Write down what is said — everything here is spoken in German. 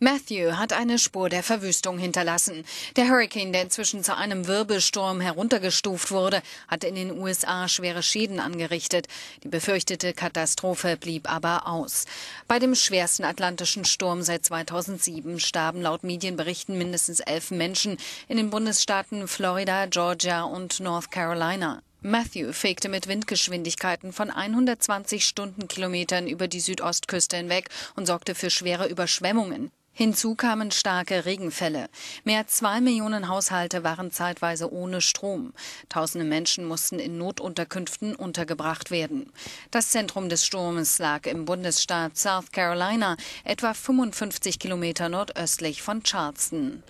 Matthew hat eine Spur der Verwüstung hinterlassen. Der Hurricane, der inzwischen zu einem Wirbelsturm heruntergestuft wurde, hat in den USA schwere Schäden angerichtet. Die befürchtete Katastrophe blieb aber aus. Bei dem schwersten atlantischen Sturm seit 2007 starben laut Medienberichten mindestens elf Menschen in den Bundesstaaten Florida, Georgia und North Carolina. Matthew fegte mit Windgeschwindigkeiten von 120 Stundenkilometern über die Südostküste hinweg und sorgte für schwere Überschwemmungen. Hinzu kamen starke Regenfälle. Mehr als zwei Millionen Haushalte waren zeitweise ohne Strom. Tausende Menschen mussten in Notunterkünften untergebracht werden. Das Zentrum des Sturmes lag im Bundesstaat South Carolina, etwa 55 Kilometer nordöstlich von Charleston.